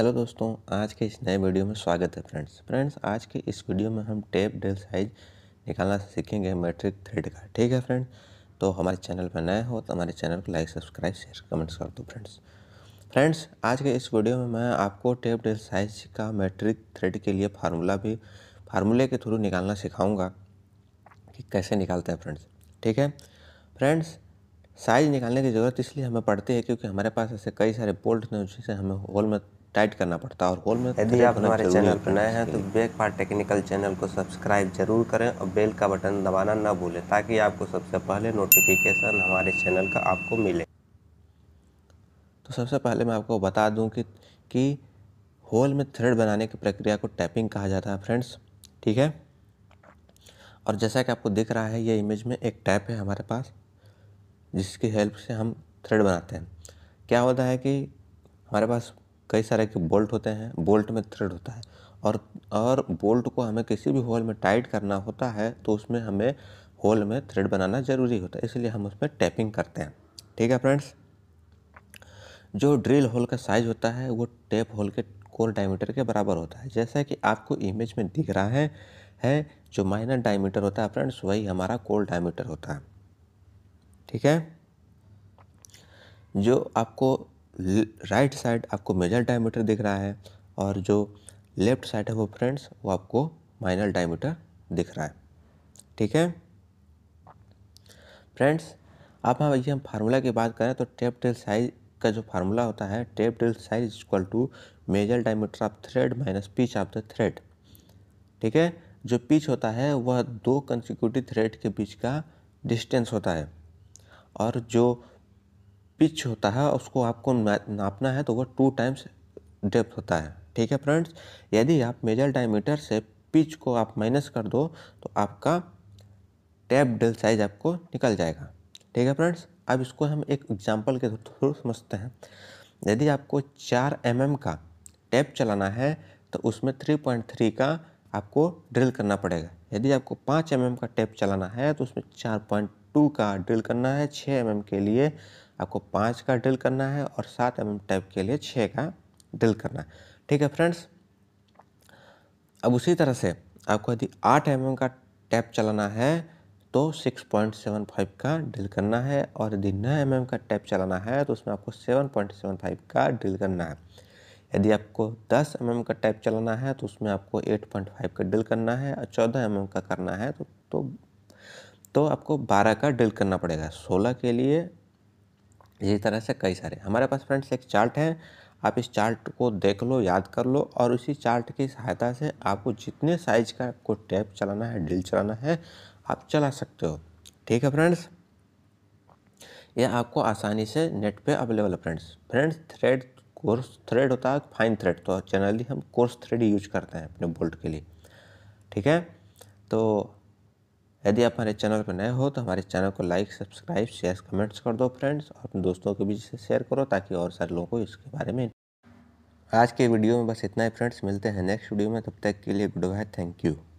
hello दोस्तों आज के इस नए वीडियो में स्वागत है फ्रेंड्स फ्रेंड्स आज के इस वीडियो में हम टेप डेल साइज निकालना सीखेंगे मैट्रिक थ्रेड का ठीक है फ्रेंड्स तो हमारे चैनल पर नए हो तो हमारे चैनल को लाइक सब्सक्राइब शेयर कमेंट्स कर दो फ्रेंड्स फ्रेंड्स आज के इस वीडियो में मैं आपको टेप डेल साइज का मैट्रिक थ्रेड के लिए फार्मूला भी फार्मूले के थ्रू निकालना सिखाऊँगा कि कैसे निकालते हैं फ्रेंड्स ठीक है फ्रेंड्स साइज निकालने की ज़रूरत इसलिए हमें पड़ती है क्योंकि हमारे पास ऐसे कई सारे बोल्ट हैं जिसे हमें होल में टाइट करना पड़ता है और होल में यदि आप हमारे चैनल पर नए हैं तो बेक पार टेक्निकल चैनल को सब्सक्राइब जरूर करें और बेल का बटन दबाना ना भूलें ताकि आपको सबसे पहले नोटिफिकेशन हमारे चैनल का आपको मिले तो सबसे पहले मैं आपको बता दूँ कि कि होल में थ्रेड बनाने की प्रक्रिया को टैपिंग कहा जाता है फ्रेंड्स ठीक है और जैसा कि आपको दिख रहा है ये इमेज में एक टैप है हमारे पास जिसकी हेल्प से हम थ्रेड बनाते हैं क्या होता है कि हमारे पास कई सारे के बोल्ट होते हैं बोल्ट में थ्रेड होता है और और बोल्ट को हमें किसी भी होल में टाइट करना होता है तो उसमें हमें होल में थ्रेड बनाना ज़रूरी होता है इसलिए हम उसमें टैपिंग करते हैं ठीक है फ्रेंड्स जो ड्रिल होल का साइज़ होता है वो टेप होल के कोर डायमीटर के बराबर होता है जैसा कि आपको इमेज में दिख रहा है है जो माइनर डायमीटर होता है फ्रेंड्स वही हमारा कोर डायमीटर होता है ठीक है जो आपको राइट साइड आपको मेजर डायमीटर दिख रहा है और जो लेफ्ट साइड है वो फ्रेंड्स वो आपको माइनर डायमीटर दिख रहा है ठीक है फ्रेंड्स आप हम ये हम फार्मूला की बात करें तो टेप टेल साइज का जो फार्मूला होता है tap drill size equal to major diameter of thread minus pitch of the thread ठीक है जो पिच होता है वह दो कंसिक्यूटिव थ्रेड के बीच का डिस्टेंस होता है और जो पिच होता है उसको आपको नापना है तो वो टू टाइम्स डेप्थ होता है ठीक है फ्रेंड्स यदि आप मेजर डायमीटर से पिच को आप माइनस कर दो तो आपका टैप डेल साइज आपको निकल जाएगा ठीक है फ्रेंड्स अब इसको हम एक एग्जाम्पल के थ्रू समझते हैं यदि आपको चार एम mm का टैप चलाना है तो उसमें थ्री पॉइंट थ्री का आपको ड्रिल करना पड़ेगा यदि आपको पाँच एम mm का टैप चलाना है तो उसमें चार पॉइंट टू का ड्रिल करना है छः एम के लिए आपको पाँच का ड्रिल करना है और सात एम टाइप के लिए छः का ड्रिल करना है ठीक है फ्रेंड्स अब उसी तरह से आपको यदि आठ एम का टैप चलाना है तो 6.75 का ड्रिल करना है और यदि नौ एम का टैप चलाना है तो उसमें आपको 7.75 का ड्रिल करना है यदि आपको 10 एम का टैप चलाना है तो उसमें आपको 8.5 तो का ड्रिल करना है और 14 एम का करना है तो, तो तो आपको बारह का ड्रिल करना पड़ेगा सोलह के लिए इसी तरह से कई सारे हमारे पास फ्रेंड्स एक चार्ट है आप इस चार्ट को देख लो याद कर लो और उसी चार्ट की सहायता से आपको जितने साइज का आपको टैप चलाना है ड्रिल चलाना है आप चला सकते हो ठीक है फ्रेंड्स यह आपको आसानी से नेट पे अवेलेबल है friends friends thread coarse thread होता है फाइन थ्रेड तो जनरली हम कोर्स थ्रेड यूज करते हैं अपने बोल्ट के लिए ठीक है तो यदि आप हमारे चैनल पर नए हो तो हमारे चैनल को लाइक सब्सक्राइब शेयर कमेंट्स कर दो फ्रेंड्स और अपने दोस्तों के बीच शेयर करो ताकि और सारे लोगों को इसके बारे में आज के वीडियो में बस इतना ही फ्रेंड्स मिलते हैं नेक्स्ट वीडियो में तब तक के लिए गुड बाय थैंक यू